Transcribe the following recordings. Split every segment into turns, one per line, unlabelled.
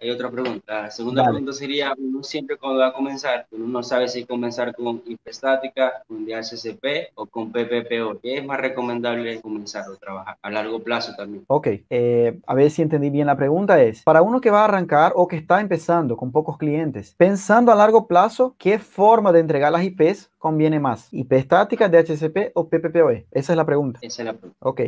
hay otra pregunta. La segunda pregunta sería, uno siempre cuando va a comenzar, uno no sabe si comenzar con estática, con DHCP o con PPPO. ¿Qué es más recomendable comenzar o trabajar a largo plazo también? Ok, eh, a ver si entendí bien la pregunta es, para uno que va a arrancar o que está empezando con pocos clientes, pensando a largo plazo, ¿qué forma de entregar las IPs conviene más? ¿IP estática, DHCP o PPPoE? Esa es la pregunta. Esa Ok.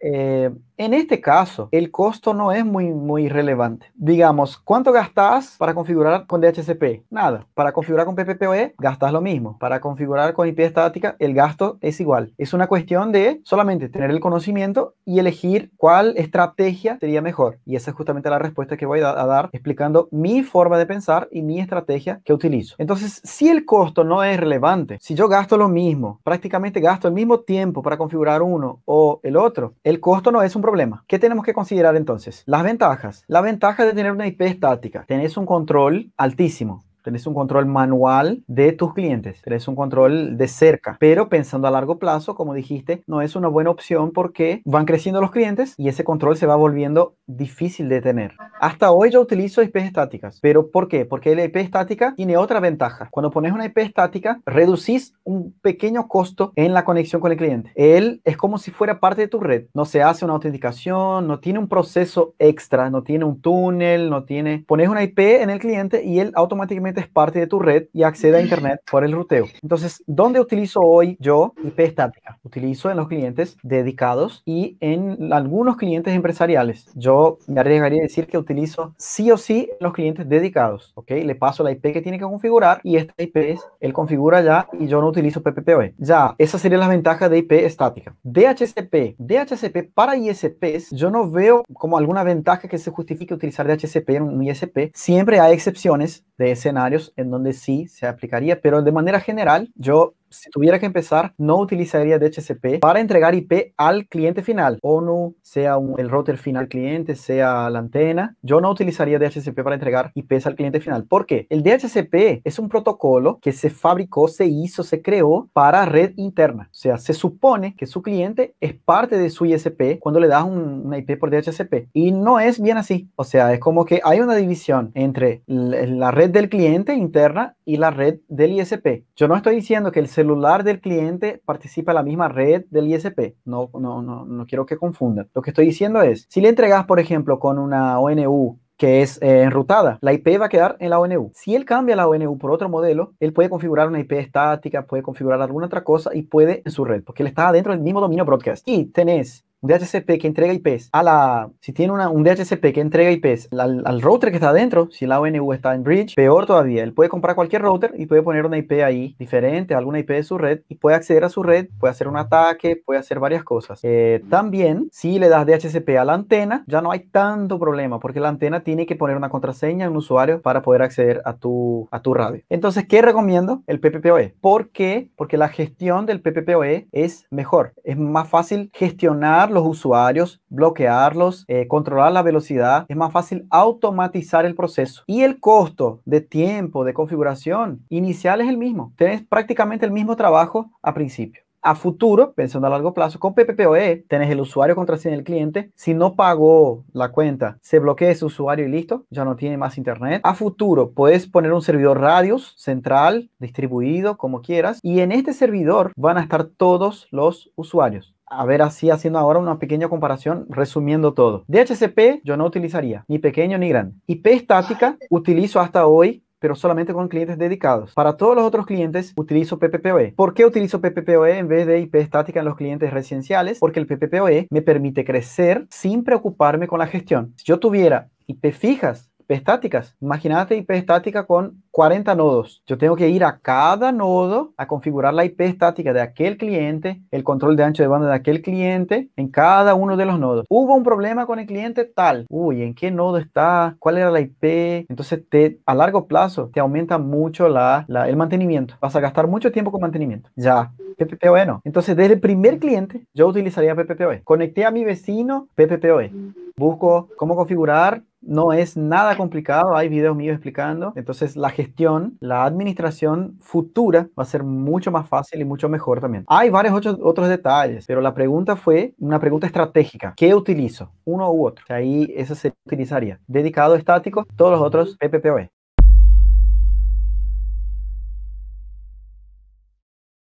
Eh, en este caso, el costo no es muy, muy relevante. Digamos, ¿cuánto gastas para configurar con DHCP? Nada. Para configurar con PPPoE, gastas lo mismo. Para configurar con IP estática, el gasto es igual. Es una cuestión de solamente tener el conocimiento y elegir cuál estrategia sería mejor. Y esa es justamente la respuesta que voy a dar explicando mi forma de pensar y mi estrategia que utilizo. Entonces, si el costo no es relevante, si yo gasto lo mismo, prácticamente gasto el mismo tiempo para configurar uno o el otro, el costo no es un problema. ¿Qué tenemos que considerar entonces? Las ventajas. La ventaja de tener una IP estática. Tenés un control altísimo Tenés un control manual de tus clientes, tenés un control de cerca, pero pensando a largo plazo, como dijiste, no es una buena opción porque van creciendo los clientes y ese control se va volviendo difícil de tener. Hasta hoy yo utilizo IPs estáticas, pero ¿por qué? Porque la IP estática tiene otra ventaja. Cuando pones una IP estática, reducís un pequeño costo en la conexión con el cliente. Él es como si fuera parte de tu red. No se hace una autenticación, no tiene un proceso extra, no tiene un túnel, no tiene... Pones una IP en el cliente y él automáticamente es parte de tu red y accede a Internet por el ruteo. Entonces, ¿dónde utilizo hoy yo IP estática? Utilizo en los clientes dedicados y en algunos clientes empresariales. Yo me arriesgaría a decir que utilizo sí o sí los clientes dedicados, ¿ok? Le paso la IP que tiene que configurar y esta IP él configura ya y yo no utilizo PPPoE. Ya, esa sería la ventaja de IP estática. DHCP, DHCP para ISPs, yo no veo como alguna ventaja que se justifique utilizar DHCP en un ISP. Siempre hay excepciones de escena en donde sí se aplicaría, pero de manera general yo si tuviera que empezar, no utilizaría DHCP para entregar IP al cliente final, o no sea el router final cliente, sea la antena. Yo no utilizaría DHCP para entregar IPs al cliente final. ¿Por qué? El DHCP es un protocolo que se fabricó, se hizo, se creó para red interna. O sea, se supone que su cliente es parte de su ISP cuando le das una IP por DHCP. Y no es bien así. O sea, es como que hay una división entre la red del cliente interna y la red del ISP. Yo no estoy diciendo que el celular del cliente participa en la misma red del ISP. No, no, no, no quiero que confunda Lo que estoy diciendo es, si le entregas, por ejemplo, con una ONU que es eh, enrutada. La IP va a quedar en la ONU. Si él cambia la ONU por otro modelo, él puede configurar una IP estática, puede configurar alguna otra cosa y puede en su red, porque él está dentro del mismo dominio broadcast. Y tenés un DHCP que entrega IPs a la, si tiene un DHCP que entrega IPs al, router que está adentro, si la ONU está en bridge, peor todavía, él puede comprar cualquier router y puede poner una IP ahí diferente, alguna IP de su red y puede acceder a su red, puede hacer un ataque, puede hacer varias cosas. Eh, también, si le das DHCP a la antena, ya no hay tanto problema porque la antena tiene que poner una contraseña, un usuario para poder acceder a tu, a tu radio. Entonces, ¿qué recomiendo? El PPPoE. ¿Por qué? Porque la gestión del PPPoE es mejor, es más fácil gestionar los usuarios, bloquearlos, eh, controlar la velocidad, es más fácil automatizar el proceso. Y el costo de tiempo de configuración inicial es el mismo. Tenés prácticamente el mismo trabajo a principio a futuro, pensando a largo plazo, con PPPoE tenés el usuario, contraseña del cliente. Si no pagó la cuenta, se bloquea ese usuario y listo, ya no tiene más internet. A futuro, puedes poner un servidor radios central, distribuido, como quieras. Y en este servidor van a estar todos los usuarios a ver así haciendo ahora una pequeña comparación, resumiendo todo. DHCP yo no utilizaría, ni pequeño ni grande. IP estática utilizo hasta hoy pero solamente con clientes dedicados. Para todos los otros clientes utilizo PPPoE. ¿Por qué utilizo PPPoE en vez de IP estática en los clientes residenciales? Porque el PPPoE me permite crecer sin preocuparme con la gestión. Si yo tuviera IP fijas, IP estáticas. Imagínate IP estática con 40 nodos. Yo tengo que ir a cada nodo a configurar la IP estática de aquel cliente, el control de ancho de banda de aquel cliente en cada uno de los nodos. Hubo un problema con el cliente tal. Uy, ¿en qué nodo está? ¿Cuál era la IP? Entonces, te, a largo plazo te aumenta mucho la, el mantenimiento. Vas a gastar mucho tiempo con mantenimiento. Ya. PPPoE no. Entonces, desde el primer cliente, yo utilizaría PPPoE. Conecté a mi vecino PPPoE. Busco cómo configurar no es nada complicado, hay videos míos explicando. Entonces la gestión, la administración futura va a ser mucho más fácil y mucho mejor también. Hay varios otros, detalles, pero la pregunta fue una pregunta estratégica. ¿Qué utilizo? Uno u otro. ahí eso se utilizaría. Dedicado estático, todos los otros PPPoE.